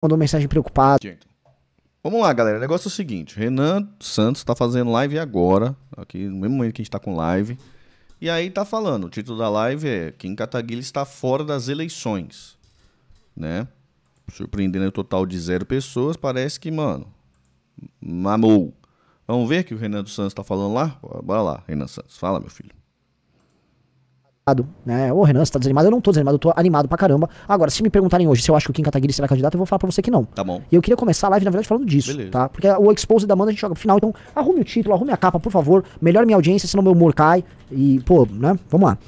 mandou mensagem preocupada. Vamos lá, galera. O negócio é o seguinte: Renan Santos tá fazendo live agora, aqui no mesmo momento que a gente tá com live. E aí tá falando, o título da live é Kim Kataguiri está fora das eleições, né? Surpreendendo o total de zero pessoas, parece que, mano, mamou. Vamos ver o que o Renan Santos tá falando lá? Bora lá, Renan Santos. Fala, meu filho. Né? Ô, Renan, você tá desanimado? Eu não tô desanimado, eu tô animado pra caramba. Agora, se me perguntarem hoje se eu acho que o Kim Kataguiri será candidato, eu vou falar pra você que não. Tá bom. E eu queria começar a live, na verdade, falando disso, Beleza. tá? Porque o expose da Amanda a gente joga pro final, então arrume o título, arrume a capa, por favor. Melhore minha audiência, senão meu humor cai. E, pô, né? Vamos lá.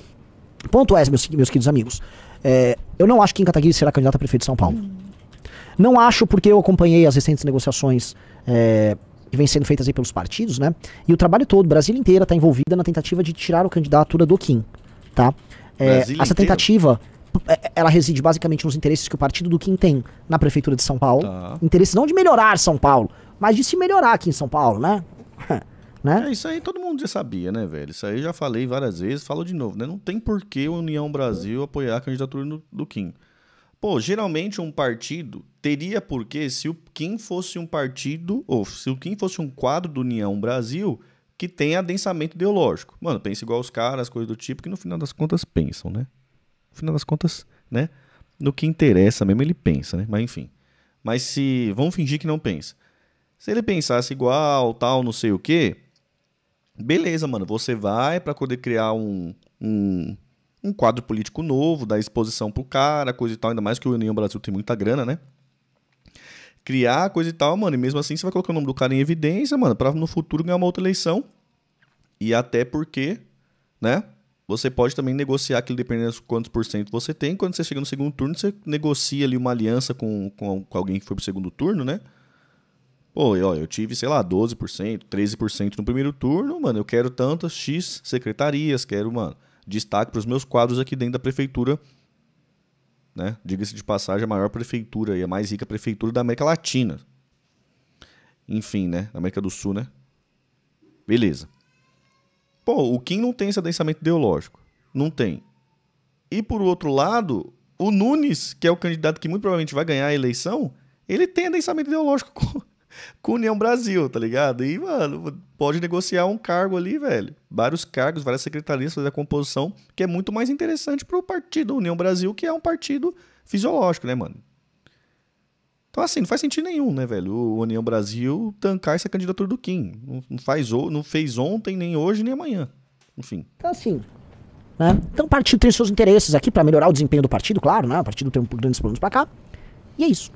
Ponto é meus, meus queridos amigos. É, eu não acho que Kim Kataguiri será candidato a prefeito de São Paulo. Não acho porque eu acompanhei as recentes negociações. É, que vem sendo feitas aí pelos partidos, né? E o trabalho todo, Brasil inteiro está envolvida na tentativa de tirar a candidatura do Kim. Tá? É, essa tentativa é, é, ela reside basicamente nos interesses que o partido do Kim tem na prefeitura de São Paulo. Tá. Interesses não de melhorar São Paulo, mas de se melhorar aqui em São Paulo, né? né? É, isso aí todo mundo já sabia, né, velho? Isso aí já falei várias vezes, falo de novo, né? Não tem por que a União Brasil apoiar a candidatura do, do Kim. Pô, geralmente um partido teria por que se o Kim fosse um partido, ou se o Kim fosse um quadro do União Brasil, que tem adensamento ideológico. Mano, pensa igual os caras, coisas do tipo, que no final das contas pensam, né? No final das contas, né? No que interessa mesmo ele pensa, né? Mas enfim. Mas se. Vamos fingir que não pensa. Se ele pensasse igual, tal, não sei o quê. Beleza, mano. Você vai para poder criar um, um, um quadro político novo, dar exposição pro cara, coisa e tal. Ainda mais que o União Brasil tem muita grana, né? criar, coisa e tal, mano. E mesmo assim você vai colocar o nome do cara em evidência, mano, pra no futuro ganhar uma outra eleição. E até porque, né? Você pode também negociar aquilo dependendo de quantos por cento você tem. Quando você chega no segundo turno, você negocia ali uma aliança com, com, com alguém que foi pro segundo turno, né? Pô, eu, eu tive, sei lá, 12%, 13% no primeiro turno, mano. Eu quero tantas X secretarias, quero, mano, destaque pros meus quadros aqui dentro da prefeitura né? Diga-se de passagem, a maior prefeitura e a mais rica prefeitura da América Latina. Enfim, né? Da América do Sul, né? Beleza. Pô, o Kim não tem esse adensamento ideológico. Não tem. E por outro lado, o Nunes, que é o candidato que muito provavelmente vai ganhar a eleição, ele tem adensamento ideológico com, com União Brasil, tá ligado? E, mano, pode negociar um cargo ali, velho. Vários cargos, várias secretarias, fazer a composição, que é muito mais interessante pro partido União Brasil, que é um partido fisiológico, né, mano? Então, assim, não faz sentido nenhum, né, velho? O União Brasil tancar essa candidatura do Kim. Não, faz, não fez ontem, nem hoje, nem amanhã. Enfim. Então, assim. Né? Então, o partido tem seus interesses aqui para melhorar o desempenho do partido, claro, né? O partido tem um grandes planos para cá. E é isso.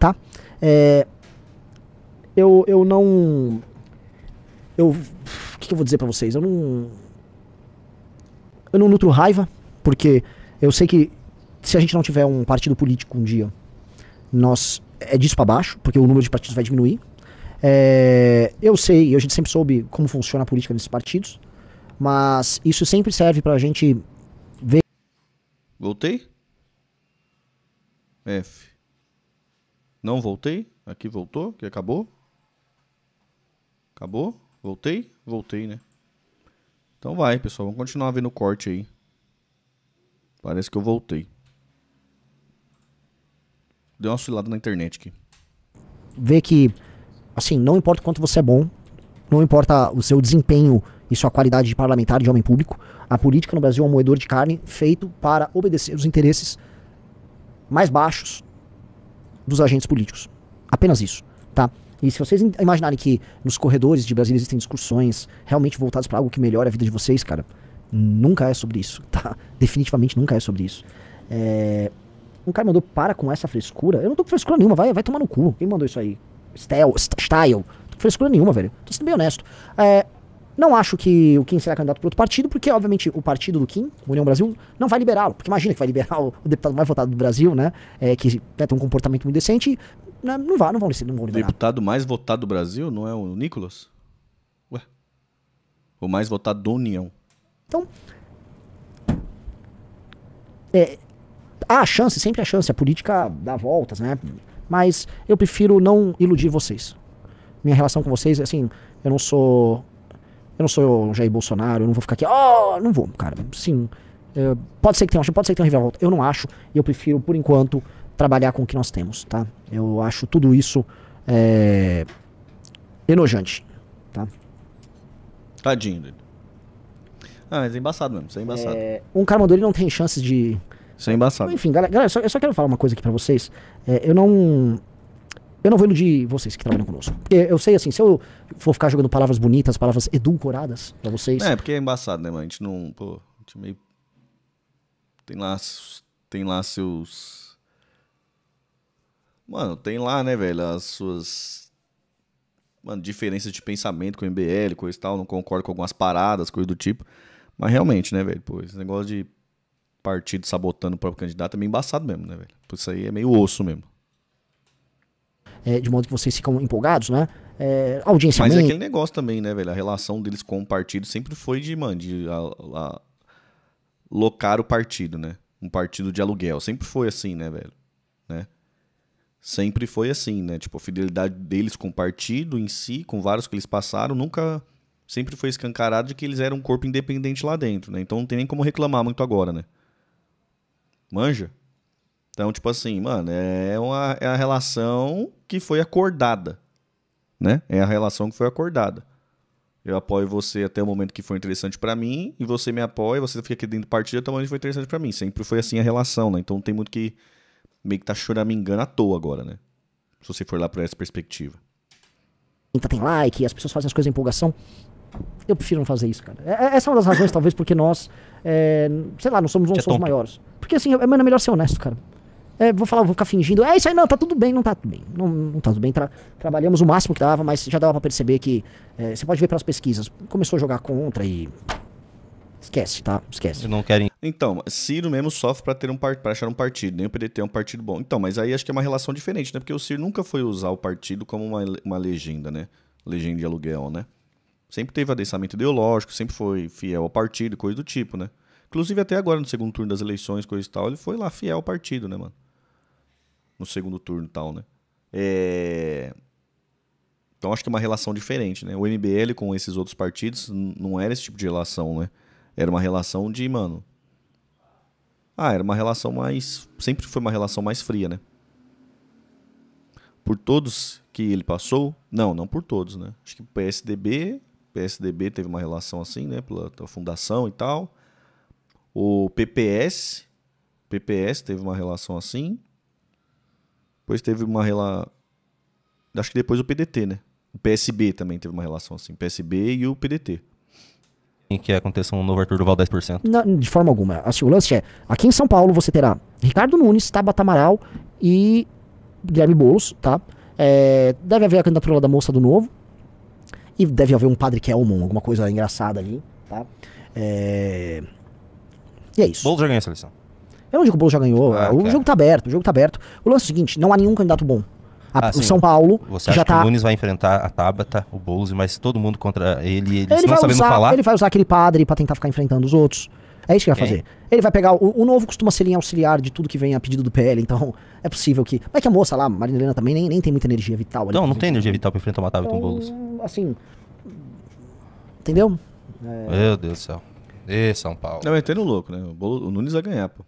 Tá? É, eu, eu não. Eu. O que, que eu vou dizer para vocês? Eu não. Eu não nutro raiva, porque eu sei que se a gente não tiver um partido político um dia, nós. É disso para baixo, porque o número de partidos vai diminuir. É, eu sei, e a gente sempre soube como funciona a política nesses partidos, mas isso sempre serve para a gente ver. Voltei? F. Não voltei. Aqui voltou, que acabou. Acabou. Voltei, voltei, né? Então vai, pessoal. Vamos continuar vendo o corte aí. Parece que eu voltei. Deu uma oscilada na internet aqui. Vê que, assim, não importa o quanto você é bom, não importa o seu desempenho e sua qualidade de parlamentar, de homem público, a política no Brasil é um moedor de carne feito para obedecer os interesses mais baixos dos agentes políticos. Apenas isso, tá? E se vocês imaginarem que nos corredores de Brasília existem discussões realmente voltadas para algo que melhore a vida de vocês, cara, nunca é sobre isso, tá? Definitivamente nunca é sobre isso. É... Um cara mandou para com essa frescura. Eu não tô com frescura nenhuma, vai, vai tomar no cu. Quem mandou isso aí? Style, style. tô com frescura nenhuma, velho. Tô sendo bem honesto. É... Não acho que o Kim será candidato para outro partido, porque, obviamente, o partido do Kim, União Brasil, não vai liberá-lo. Porque imagina que vai liberar o, deputado mais votado do Brasil, né? É, que né, tem um comportamento muito decente. Né, não, vai, não, vão, não vão liberar. O deputado mais votado do Brasil não é o Nicolas? Ué. O mais votado do União. Então. É, há chance, sempre há chance. A política dá voltas, né? Mas eu prefiro não iludir vocês. Minha relação com vocês, é assim, eu não sou eu não sou o Jair Bolsonaro, eu não vou ficar aqui, oh, não vou, cara. Sim, é, pode ser que tenha uma pode ser que tenha uma volta. Eu não acho, e eu prefiro, por enquanto, trabalhar com o que nós temos, tá? Eu acho tudo isso é, enojante, tá? Tadinho dele. Ah, mas é embaçado mesmo, isso é embaçado. É, um cara mandou, ele não tem chances de... Isso é embaçado. Enfim, galera, eu só, eu só quero falar uma coisa aqui pra vocês. É, eu não... Eu não vou iludir vocês que trabalham conosco. Porque eu sei, assim, se eu for ficar jogando palavras bonitas, palavras edulcoradas pra vocês. É, porque é embaçado, né, mano? A gente não. Pô, a gente é meio. Tem lá. Tem lá seus. Mano, tem lá, né, velho? As suas. Mano, diferenças de pensamento com o MBL, coisa e tal. Não concordo com algumas paradas, coisa do tipo. Mas realmente, né, velho? Pô, esse negócio de partido sabotando o próprio candidato é meio embaçado mesmo, né, velho? Isso aí é meio osso mesmo é, de modo que vocês ficam empolgados, né? É, audiência Mas é aquele negócio também, né, velho? A relação deles com o partido sempre foi de, mano, de a, a, locar o partido, né? Um partido de aluguel. Sempre foi assim, né, velho? Né? Sempre foi assim, né? Tipo, a fidelidade deles com o partido em si, com vários que eles passaram, nunca. Sempre foi escancarado de que eles eram um corpo independente lá dentro, né? Então não tem nem como reclamar muito agora, né? Manja? Então, tipo assim, mano, é, é uma é a relação que foi acordada, né? É a relação que foi acordada. Eu apoio você até o momento que foi interessante para mim e você me apoia, você fica aqui dentro do partido até o momento que foi interessante para mim. Sempre foi assim a relação, né? Então não tem muito que meio que tá choramingando à toa agora, né? Se você for lá para essa perspectiva. Então tem like, as pessoas fazem as coisas em empolgação. Eu prefiro não fazer isso, cara. É, é, essa é uma das razões, talvez, porque nós, é, sei lá, não somos uns dos maiores. Porque assim, é melhor ser honesto, cara. É, vou falar, vou ficar fingindo. É isso aí, não, tá tudo bem, não tá tudo bem. Não, não tá tudo bem. Tra trabalhamos o máximo que dava, mas já dava para perceber que. É, você pode ver pelas pesquisas. Começou a jogar contra e. Esquece, tá? Esquece. Não querem. Então, Ciro mesmo sofre para ter um pra achar um partido, nem o PDT é um partido bom. Então, mas aí acho que é uma relação diferente, né? Porque o Ciro nunca foi usar o partido como uma, uma legenda, né? Legenda de aluguel, né? Sempre teve adensamento ideológico, sempre foi fiel ao partido, coisa do tipo, né? Inclusive até agora, no segundo turno das eleições, coisa e tal, ele foi lá fiel ao partido, né, mano? no segundo turno e tal, né? É... Então acho que é uma relação diferente, né? O MBL com esses outros partidos não era esse tipo de relação, né? Era uma relação de, mano. Ah, era uma relação mais. Sempre foi uma relação mais fria, né? Por todos que ele passou. Não, não por todos, né? Acho que o PSDB. PSDB teve uma relação assim, né? Pela, pela fundação e tal. O PPS. PPS teve uma relação assim. Depois teve uma relação. Acho que depois o PDT, né? O PSB também teve uma relação assim. PSB e o PDT. Em que aconteça um novo Arthur Duval 10%? Na, de forma alguma. Assim, o lance é: aqui em São Paulo você terá Ricardo Nunes, Tabata Amaral e Guilherme Boulos, tá? É, deve haver a candidatura da moça do novo. E deve haver um padre Kelmon, alguma coisa engraçada ali, tá? É... E é isso. Boulos já ganha a seleção. Eu não digo que o Boulos já ganhou. Ah, o jogo tá aberto, o jogo tá aberto. O lance é o seguinte, não há nenhum candidato bom. A, ah, o São Paulo Você já acha tá... que o tá- Nunes vai enfrentar a Tabata, o Boulos, mas todo mundo contra ele, eles ele não sabendo usar, falar? Ele vai usar aquele padre para tentar ficar enfrentando os outros. É isso que ele vai fazer. Ele vai pegar. O, o, novo costuma ser linha auxiliar de tudo que vem a pedido do PL, então é possível que. Mas é que a moça lá, Marina Helena, também nem, nem tem muita energia vital. Ali, então, não, não tem energia vital pra enfrentar uma Tabata então, com Boulos. Assim. Entendeu? É... Meu Deus do céu. Ê, São Paulo. Não, eu entendo louco, né? O, Boulos, o Nunes vai ganhar, pô.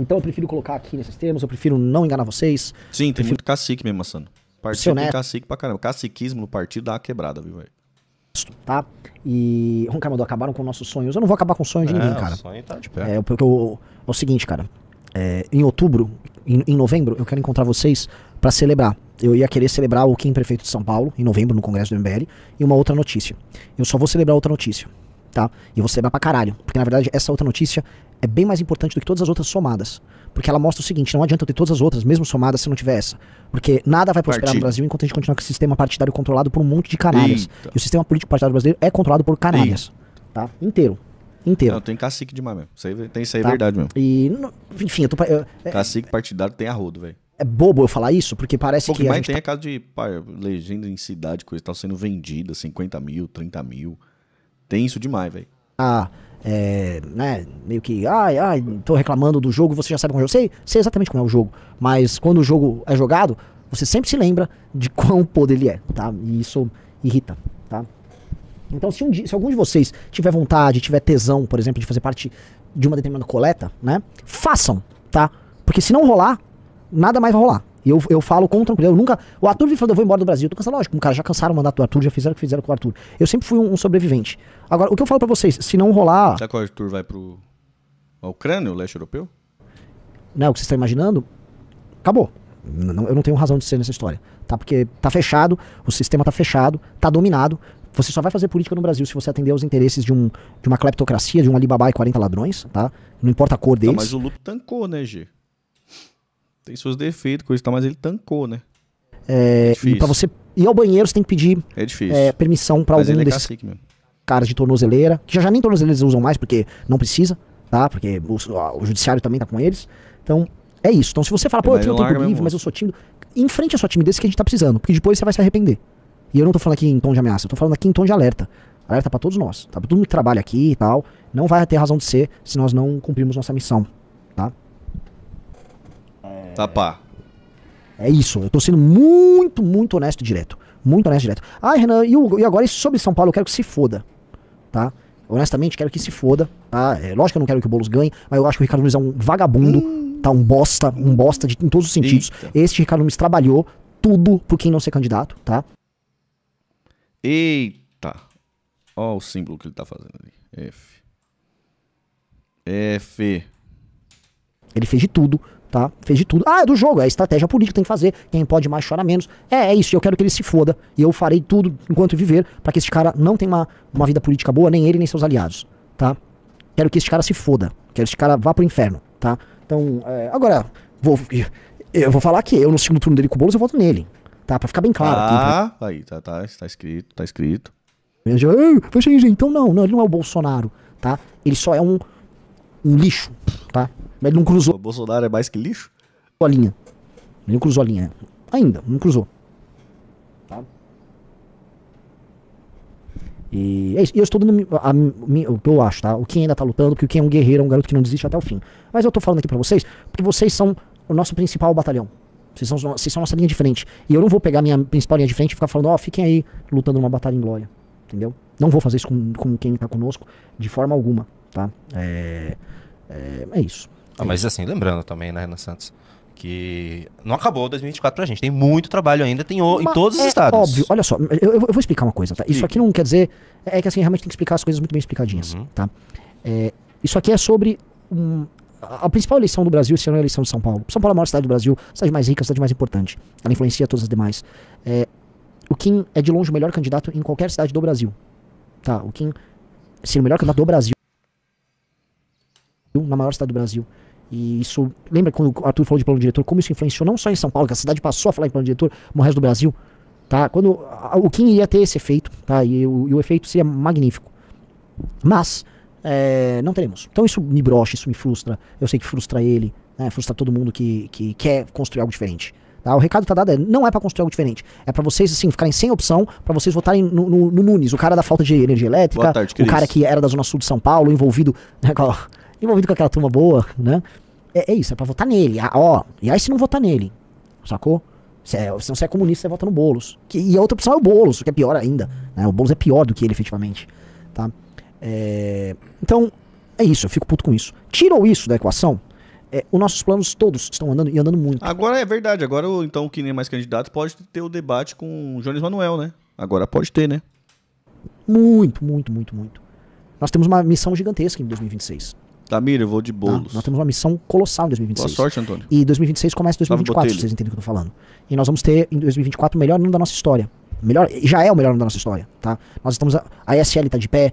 Então eu prefiro colocar aqui nesses termos, eu prefiro não enganar vocês. Sim, tem prefiro... muito cacique mesmo, Sano. Partido tem cacique pra caramba. Caciquismo no partido dá uma quebrada, viu, velho? Tá? E. Ron Carmador, acabaram com nossos sonhos. Eu não vou acabar com é, o sonho de é, ninguém, cara. O sonho tá de pé. É, porque eu, é o seguinte, cara. É, em outubro, em, em novembro, eu quero encontrar vocês para celebrar. Eu ia querer celebrar o Kim Prefeito de São Paulo, em novembro, no Congresso do MBL, e uma outra notícia. Eu só vou celebrar outra notícia tá? E eu vou celebrar pra caralho. Porque, na verdade, essa outra notícia é bem mais importante do que todas as outras somadas. Porque ela mostra o seguinte: não adianta eu ter todas as outras, mesmo somadas, se não tiver essa. Porque nada vai prosperar Partido. no Brasil enquanto a gente continuar com esse sistema partidário controlado por um monte de canalhas. Eita. E o sistema político partidário brasileiro é controlado por canalhas. Eita. Tá? Inteiro. Inteiro. Não, tem cacique demais mesmo. Isso aí, é tem isso aí é tá? é verdade mesmo. E, enfim, eu tô. Eu, é, cacique partidário tem arrodo, velho. É bobo eu falar isso, porque parece Pô, que. Mas a gente tem tá... é de pá, legenda em cidade, coisa e tal, sendo vendida, 50 mil, 30 mil. Tem isso demais, velho. Ah, é, né, meio que, ai, ai, tô reclamando do jogo, você já sabe como é o jogo. Sei, sei exatamente como é o jogo, mas quando o jogo é jogado, você sempre se lembra de quão podre ele é, tá? E isso irrita, tá? Então, se, um dia, se algum de vocês tiver vontade, tiver tesão, por exemplo, de fazer parte de uma determinada coleta, né? Façam, tá? Porque se não rolar, nada mais vai rolar. E eu, eu falo com tranquilidade. Eu nunca. O Arthur me falou, eu vou embora do Brasil. Eu tô cansado, lógico. Cara, já cansaram o mandato do Arthur, já fizeram o que fizeram com o Arthur. Eu sempre fui um, um sobrevivente. Agora, o que eu falo para vocês, se não rolar. Será que o Arthur vai pro. A Ucrânia, o leste europeu? Não, é o que vocês estão imaginando? Acabou. Não, eu não tenho razão de ser nessa história. Tá? Porque tá fechado, o sistema tá fechado, tá dominado. Você só vai fazer política no Brasil se você atender aos interesses de, um, de uma cleptocracia, de um Alibaba e 40 ladrões, tá? Não importa a cor deles. Não, mas o Lula tancou, né, G? tem seus defeitos, coisa e tal, mas ele tancou, né? É, é e para você ir ao banheiro, você tem que pedir é difícil. É, permissão para algum ele é desses mesmo. caras de tornozeleira, que já, já nem tornozeleiras usam mais, porque não precisa, tá? Porque o, o, judiciário também tá com eles. Então, é isso. Então, se você fala, pô, eu tenho tempo livre, mas eu sou tímido, enfrente a sua timidez que a gente tá precisando, porque depois você vai se arrepender. E eu não tô falando aqui em tom de ameaça, eu tô falando aqui em tom de alerta. Alerta para todos nós, tá? Pra todo mundo que trabalha aqui e tal, não vai ter razão de ser se nós não cumprirmos nossa missão, tá? Tá é. pá. É isso, eu tô sendo muito, muito honesto e direto. Muito honesto e direto. Ah, Renan, e, o, e agora isso sobre São Paulo eu quero que se foda. Tá? Honestamente, quero que se foda. Tá? É, lógico que eu não quero que o Boulos ganhe, mas eu acho que o Ricardo Nunes é um vagabundo, hum. tá? Um bosta, um bosta de, em todos os sentidos. Eita. Este Ricardo Nunes trabalhou tudo por quem não ser candidato, tá? Eita! Ó o símbolo que ele tá fazendo ali. F. F. Ele fez de tudo tá? Fez de tudo. Ah, é do jogo, é estratégia política, tem que fazer. Quem pode mais chora menos. É, é isso, eu quero que ele se foda. E eu farei tudo enquanto viver para que esse cara não tenha uma, uma vida política boa, nem ele, nem seus aliados, tá? Quero que esse cara se foda. Quero que esse cara vá pro inferno, tá? Então, é, agora, vou, eu vou falar que eu no segundo turno dele com o Boulos eu voto nele, tá? Pra ficar bem claro. Ah, aqui, tá? pra... aí, tá, tá, tá escrito, tá escrito. Eu, eu, eu, então não, não, ele não é o Bolsonaro, tá? Ele só é um, um lixo, mas ele não cruzou. O Bolsonaro é mais que lixo? A linha. Ele não cruzou a linha. Ainda, não cruzou. Tá? E é isso. E eu estou dando a, a, a, o que eu acho, tá? O Kim ainda tá lutando, porque o Kim é um guerreiro, é um garoto que não desiste até o fim. Mas eu tô falando aqui pra vocês, porque vocês são o nosso principal batalhão. Vocês são, vocês são a nossa linha de frente. E eu não vou pegar minha principal linha de frente e ficar falando, ó, oh, fiquem aí lutando numa batalha em glória. Entendeu? Não vou fazer isso com, com quem tá conosco de forma alguma, tá? É, é, é isso. Ah, mas assim, lembrando também, né, Renan Santos? que não acabou 2024 pra gente. Tem muito trabalho ainda, tem o, em todos os é estados. Óbvio, olha só, eu, eu, vou explicar uma coisa, tá? Isso aqui não quer dizer. É que assim, realmente tem que explicar as coisas muito bem explicadinhas, uhum. tá? É, isso aqui é sobre. Um, a principal eleição do Brasil se não é a eleição de São Paulo. São Paulo é a maior cidade do Brasil, cidade mais rica, cidade mais importante. Ela influencia todas as demais. É, o Kim é de longe o melhor candidato em qualquer cidade do Brasil. Tá? O Kim ser o melhor candidato do Brasil. Na maior cidade do Brasil. E isso, lembra quando o Arthur falou de plano diretor, como isso influenciou não só em São Paulo, que a cidade passou a falar em plano diretor, no resto do Brasil, tá? Quando o Kim ia ter esse efeito, tá? E o, e o efeito seria magnífico. Mas é, não teremos. Então isso me brocha, isso me frustra. Eu sei que frustra ele, né? frustra todo mundo que, que quer construir algo diferente. Tá? O recado tá dado é, não é para construir algo diferente. É para vocês, assim, ficarem sem opção, para vocês votarem no, no, no, Nunes, o cara da falta de energia elétrica, tarde, o cara que era da Zona Sul de São Paulo, envolvido né, com, envolvido com aquela turma boa, né? É, é isso, é pra votar nele. Ah, ó, e aí se não votar nele, sacou? Se, é, se não você é comunista, você vota no Boulos. Que, e a outra opção é o Boulos, que é pior ainda. Né? O Boulos é pior do que ele, efetivamente. Tá? É, então, é isso, eu fico puto com isso. Tirou isso da equação, é, os nossos planos todos estão andando e andando muito. Agora é verdade, agora então que nem mais candidato pode ter o debate com o Jones Manuel, né? Agora pode ter, né? Muito, muito, muito, muito. Nós temos uma missão gigantesca em 2026. Tamir, eu vou de bolos. nós temos uma missão colossal em 2026. Boa sorte, Antônio. E 2026 começa em 2024, se vocês entendem o que eu tô falando. E nós vamos ter em 2024 o melhor ano da nossa história. Melhor, já é o melhor ano da nossa história, tá? Nós estamos. A, a ESL tá de pé,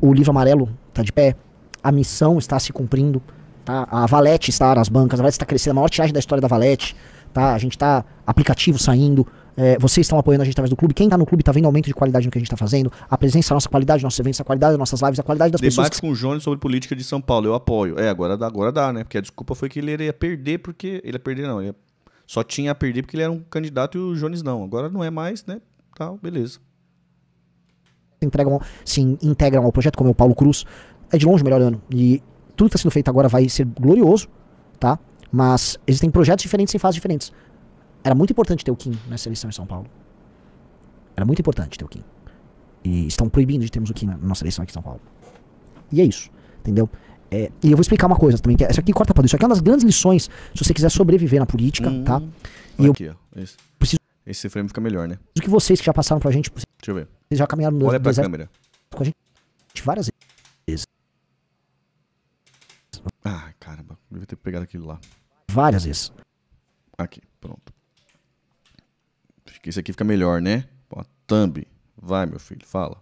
o livro amarelo tá de pé, a missão está se cumprindo, tá? A Valete está nas bancas, a Valete está crescendo, a maior tiragem da história da Valete, tá? A gente tá aplicativo saindo. É, vocês estão apoiando a gente através do clube. Quem está no clube está vendo aumento de qualidade no que a gente está fazendo, a presença, a nossa qualidade, nossos eventos, a qualidade das nossas lives, a qualidade das Debate pessoas. Debate com o Jones sobre política de São Paulo, eu apoio. É, agora dá, agora dá, né? Porque a desculpa foi que ele ia perder, porque. Ele ia perder, não. Ele só tinha a perder porque ele era um candidato e o Jones não. Agora não é mais, né? Tal, tá, beleza. Entregam, se integram ao projeto, como é o Paulo Cruz. É de longe o melhor ano. E tudo que está sendo feito agora vai ser glorioso, tá? Mas existem projetos diferentes em fases diferentes. Era muito importante ter o Kim nessa eleição em São Paulo. Era muito importante ter o Kim. E estão proibindo de termos o Kim na nossa eleição aqui em São Paulo. E é isso, entendeu? É, e eu vou explicar uma coisa também, que essa é, aqui corta pra isso. aqui é uma das grandes lições, se você quiser sobreviver na política, hum, tá? E aqui, eu ó, esse, preciso... Esse frame fica melhor, né? Preciso que vocês que já passaram pra gente... Deixa eu ver. Vocês já caminharam no Olha pra deserto, câmera. Com a gente várias vezes. Ah, caramba. Devia ter pegado aquilo lá. Várias vezes. Aqui, pronto que isso aqui fica melhor, né? Pô, thumb. Vai, meu filho, fala.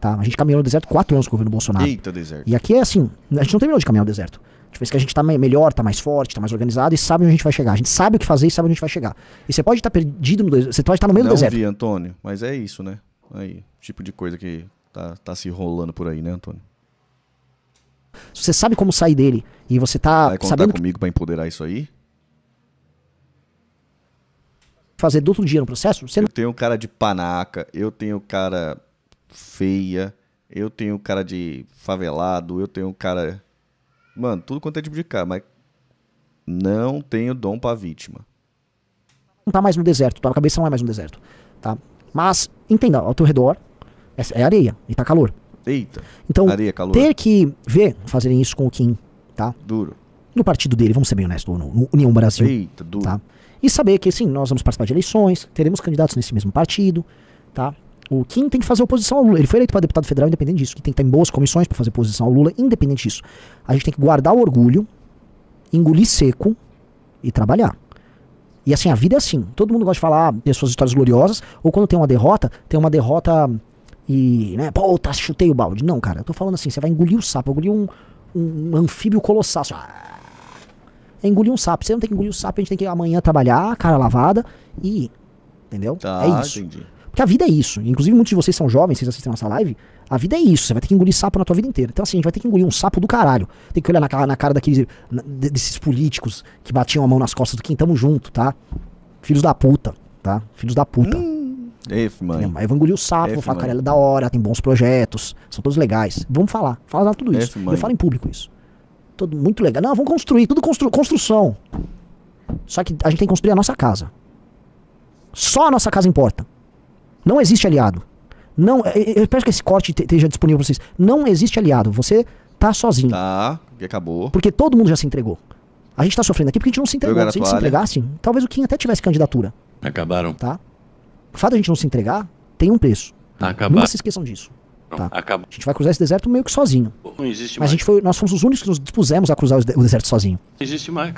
Tá, a gente caminhou no deserto quatro anos com o governo Bolsonaro. Eita, deserto. E aqui é assim, a gente não terminou de caminhar no deserto. A gente fez que a gente tá melhor, tá mais forte, tá mais organizado e sabe onde a gente vai chegar. A gente sabe o que fazer e sabe onde a gente vai chegar. E você pode estar tá perdido no deserto, você pode estar tá no meio não do deserto. vi, Antônio, mas é isso, né? Aí, tipo de coisa que tá, tá se rolando por aí, né, Antônio? Se você sabe como sair dele e você tá vai contar sabendo comigo que... para empoderar isso aí? fazer outro dia no processo? Você... Eu tenho cara de panaca, eu tenho cara feia, eu tenho cara de favelado, eu tenho cara. Mano, tudo quanto é tipo de cara, mas não tenho dom pra vítima. Não tá mais no deserto, tua tá? cabeça não é mais no deserto, tá? Mas, entenda, ao teu redor é, é, areia e tá calor. Eita. Então, areia, calor. ter que ver fazerem isso com o Kim, tá? Duro. No partido dele, vamos ser bem honestos, no União Brasil. Eita, duro. Tá? E saber que, sim, nós vamos participar de eleições, teremos candidatos nesse mesmo partido, tá? O Kim tem que fazer oposição ao Lula. Ele foi eleito para deputado federal independente disso, que tem que estar em boas comissões para fazer oposição ao Lula, independente disso. A gente tem que guardar o orgulho, engolir seco e trabalhar. E assim, a vida é assim. Todo mundo gosta de falar das suas histórias gloriosas, ou quando tem uma derrota, tem uma derrota e, né, pô, tá, chutei o balde. Não, cara, eu tô falando assim, você vai engolir o sapo, engolir um, um anfíbio colossal. Ah, é engolir um sapo. Você não tem que engolir o um sapo, a gente tem que amanhã trabalhar, cara lavada e ir. Entendeu? Tá, é isso. Entendi. Porque a vida é isso. Inclusive, muitos de vocês são jovens, vocês assistem nossa live. A vida é isso. Você vai ter que engolir sapo na tua vida inteira. Então, assim, a gente vai ter que engolir um sapo do caralho. Tem que olhar na, cara, na cara daqueles, na, desses políticos que batiam a mão nas costas do Kim. Tamo junto, tá? Filhos da puta, tá? Filhos da puta. Hum, mano. Aí eu vou engolir o sapo, vou falar, mãe. cara, ela é da hora, tem bons projetos, são todos legais. Vamos falar. Falar tudo isso. F, eu falo em público isso. Todo muito legal. Não, vamos construir, tudo constru construção. Só que a gente tem que construir a nossa casa. Só a nossa casa importa. Não existe aliado. Não, é, é, eu espero que esse corte esteja disponível para vocês. Não existe aliado. Você tá sozinho. Tá, e acabou. Porque todo mundo já se entregou. A gente tá sofrendo aqui porque a gente não se entregou. Se a gente se entregasse, talvez o Kim até tivesse candidatura. Acabaram. Tá? O fato de a gente não se entregar tem um preço. Acabaram. Nunca se esqueçam disso. Tá. A gente vai cruzar esse deserto meio que sozinho. Não existe Mas mais. A gente foi, nós fomos os únicos que nos dispusemos a cruzar o deserto sozinho. Não existe mais.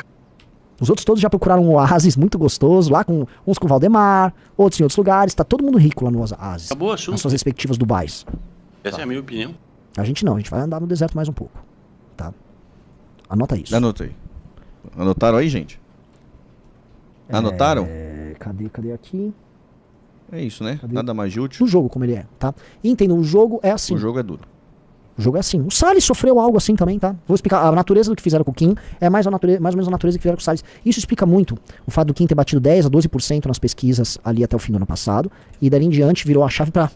Os outros todos já procuraram um oásis muito gostoso, lá com uns com Valdemar, outros em outros lugares. Tá todo mundo rico lá no oásis. Acabou o assunto. Nas suas respectivas Dubais. Essa tá. é a minha opinião. A gente não, a gente vai andar no deserto mais um pouco. Tá? Anota isso. Anota aí. Anotaram aí, gente? É, Anotaram? É... Cadê, cadê aqui? É isso, né? Cadê? Nada mais útil. No jogo, como ele é, tá? E entendam, o jogo é assim. O jogo é duro. O jogo é assim. O Salles sofreu algo assim também, tá? Vou explicar. A natureza do que fizeram com o Kim é mais, a natureza, mais ou menos a natureza que fizeram com o Salles. Isso explica muito o fato do Kim ter batido 10 a 12% nas pesquisas ali até o fim do ano passado. E dali em diante virou a chave pra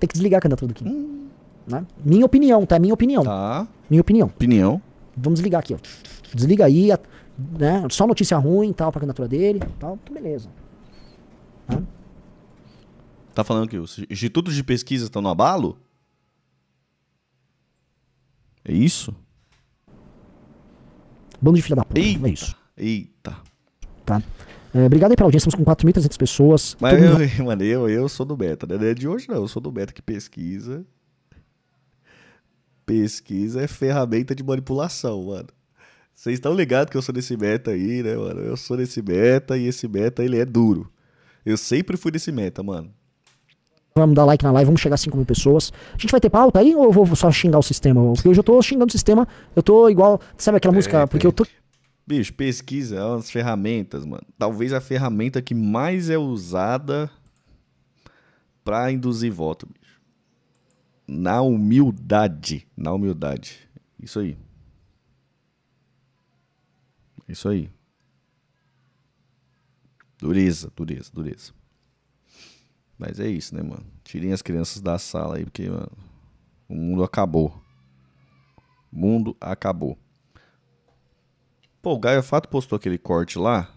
ter que desligar a candidatura do Kim. Hum. Né? Minha opinião, tá? É minha opinião. Tá. Minha opinião. Opinião. Vamos desligar aqui, ó. Desliga aí, né? Só notícia ruim tal pra candidatura dele tal. Então, beleza. Tá falando que os institutos de pesquisa estão no abalo? É isso? Bando de filha da puta. É Eita, é isso. Eita. Tá. É, obrigado aí pela audiência, estamos com 4.300 pessoas. Mas eu, mundo... mano, eu, eu sou do beta, né? Não é de hoje não, eu sou do beta que pesquisa. Pesquisa é ferramenta de manipulação, mano. Vocês estão ligados que eu sou desse meta aí, né, mano? Eu sou desse meta e esse meta, ele é duro. Eu sempre fui desse meta, mano. Vamos dar like na live, vamos chegar a 5 mil pessoas. A gente vai ter pauta aí ou eu vou só xingar o sistema? Porque hoje eu tô xingando o sistema, eu tô igual. Sabe aquela é, música? Porque eu tô. Bicho, pesquisa, é umas ferramentas, mano. Talvez a ferramenta que mais é usada pra induzir voto, bicho. Na humildade. Na humildade. Isso aí. Isso aí. Dureza, dureza, dureza. Mas é isso, né, mano? Tirem as crianças da sala aí, porque mano, o mundo acabou. O mundo acabou. Pô, o Gaia Fato postou aquele corte lá